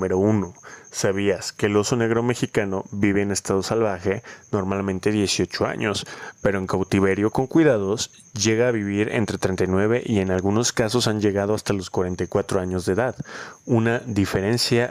Número 1. ¿Sabías que el oso negro mexicano vive en estado salvaje normalmente 18 años, pero en cautiverio con cuidados llega a vivir entre 39 y en algunos casos han llegado hasta los 44 años de edad? Una diferencia